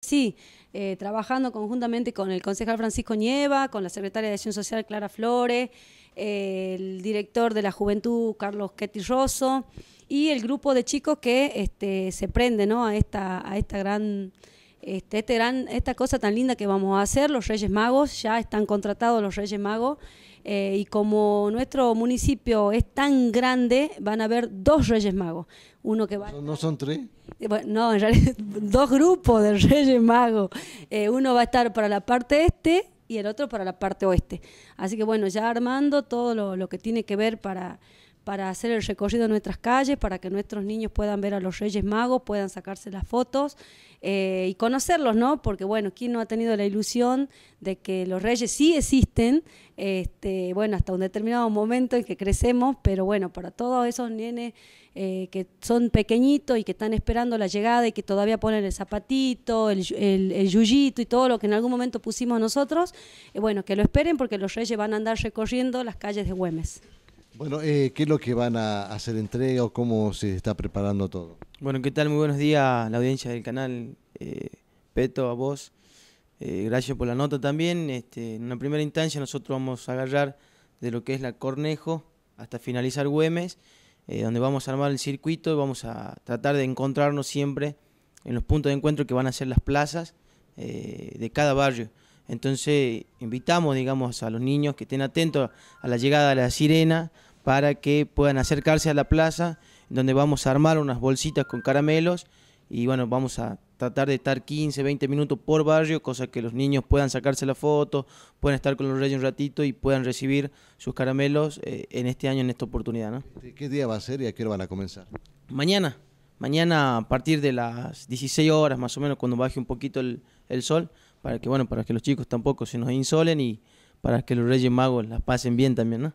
Sí, eh, trabajando conjuntamente con el concejal Francisco Nieva, con la secretaria de Acción Social Clara Flores, el director de la Juventud Carlos Ketty Rosso y el grupo de chicos que este, se prende ¿no? a, esta, a esta gran... Este, este esta cosa tan linda que vamos a hacer, los Reyes Magos, ya están contratados los Reyes Magos, eh, y como nuestro municipio es tan grande, van a haber dos Reyes Magos. Uno que va ¿No son tres? Eh, no, en realidad dos grupos de Reyes Magos. Eh, uno va a estar para la parte este y el otro para la parte oeste. Así que bueno, ya armando todo lo, lo que tiene que ver para para hacer el recorrido de nuestras calles, para que nuestros niños puedan ver a los Reyes Magos, puedan sacarse las fotos eh, y conocerlos, ¿no? Porque bueno, ¿quién no ha tenido la ilusión de que los Reyes sí existen? Este, bueno, hasta un determinado momento en que crecemos, pero bueno, para todos esos nenes eh, que son pequeñitos y que están esperando la llegada y que todavía ponen el zapatito, el, el, yuyito y todo lo que en algún momento pusimos nosotros, eh, bueno, que lo esperen porque los Reyes van a andar recorriendo las calles de Güemes. Bueno, eh, ¿qué es lo que van a hacer entrega o cómo se está preparando todo? Bueno, ¿qué tal? Muy buenos días a la audiencia del canal, eh, Peto, a vos. Eh, gracias por la nota también. Este, en una primera instancia nosotros vamos a agarrar de lo que es la Cornejo hasta finalizar Güemes, donde vamos a armar el circuito y vamos a tratar de encontrarnos siempre en los puntos de encuentro que van a ser las plazas de cada barrio. Entonces invitamos, digamos, a los niños que estén atentos a la llegada de la sirena, para que puedan acercarse a la plaza, donde vamos a armar unas bolsitas con caramelos y bueno, vamos a tratar de estar 15, 20 minutos por barrio, cosa que los niños puedan sacarse la foto, puedan estar con los reyes un ratito y puedan recibir sus caramelos eh, en este año, en esta oportunidad. ¿no? ¿Qué día va a ser y a qué hora van a comenzar? Mañana, mañana a partir de las 16 horas más o menos, cuando baje un poquito el, sol, para que, bueno, para que los chicos tampoco se nos insolen y para que los reyes magos las pasen bien también. ¿no?